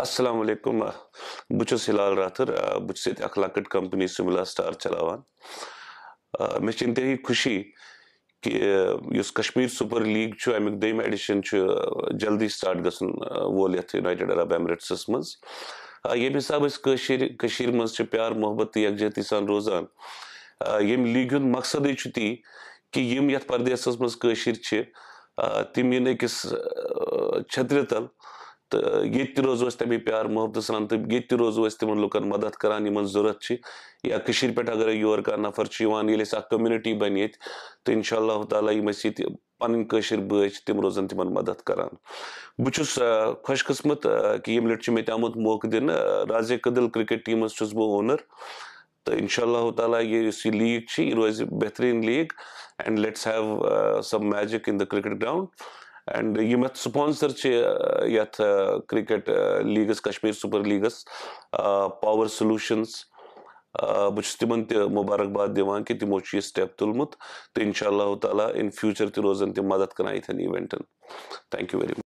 السلام علیکم بس ہلال راتر بھس اخت کمپنی سملا سٹار چلاوان چلانے انتہائی خوشی کہ اس کشمیر سوپر لیگ دڈشن جلدی سٹاٹ گھن وول یونائٹڈ عرب ایمریٹسس مزہ یم حساب کی پیار محبت یکجہتی سان روزان روزانگ مقصد تی کہ یہ پردیسس مش تم انکس یعنی چھتری تل تہٕ ییٚتہِ تہِ روزو أسۍ تَمے پیار محبتس سان تہٕ ییٚتہِ تہِ روزو أسۍ تِمن لُکن مدد کران یِمن ضروٗرت چھِ یا کٔشیٖر پٮ۪ٹھ اگرے یور کانٛہہ نفر چھُ یِوان ییٚلہِ أسۍ اکھ کٔمنِٹی بنہِ ییٚتہِ تہٕ اِنشاء اللہ تعالیٰ یِم أسۍ ییٚتہِ پنٕنۍ کٲشِر بٲے چھِ تِم روزن تِمن مدد کران بہٕ چھُس خۄش قٕسمت کہِ ییٚمہِ لٹہِ چھُ مےٚ تہِ آمُت موقعہٕ دِنہٕ رازے کٔدٕل کرکٹ ٹیٖمس چھُس بہٕ اونر تہٕ اِنشاء اللہ تعالیٰ یہِ یُس یہِ لیٖگ چھِ یہِ روزِ بہتریٖن league and let's have some magic in the cricket ground and یِم ات سپانسر یتھ لیٖگَس لیگس کشمیر بہٕ چھُس پور تہِ مُبارکباد دِوان کہِ تِمو چھُ یہِ تلمت تُلمُت تہٕ اِنشاء اللہ تعالیٰ اِن تہِ فیوچر تِم مدد کریں یِتھٮ۪ن اوینٹن تھینک یوٗ ویری مَچ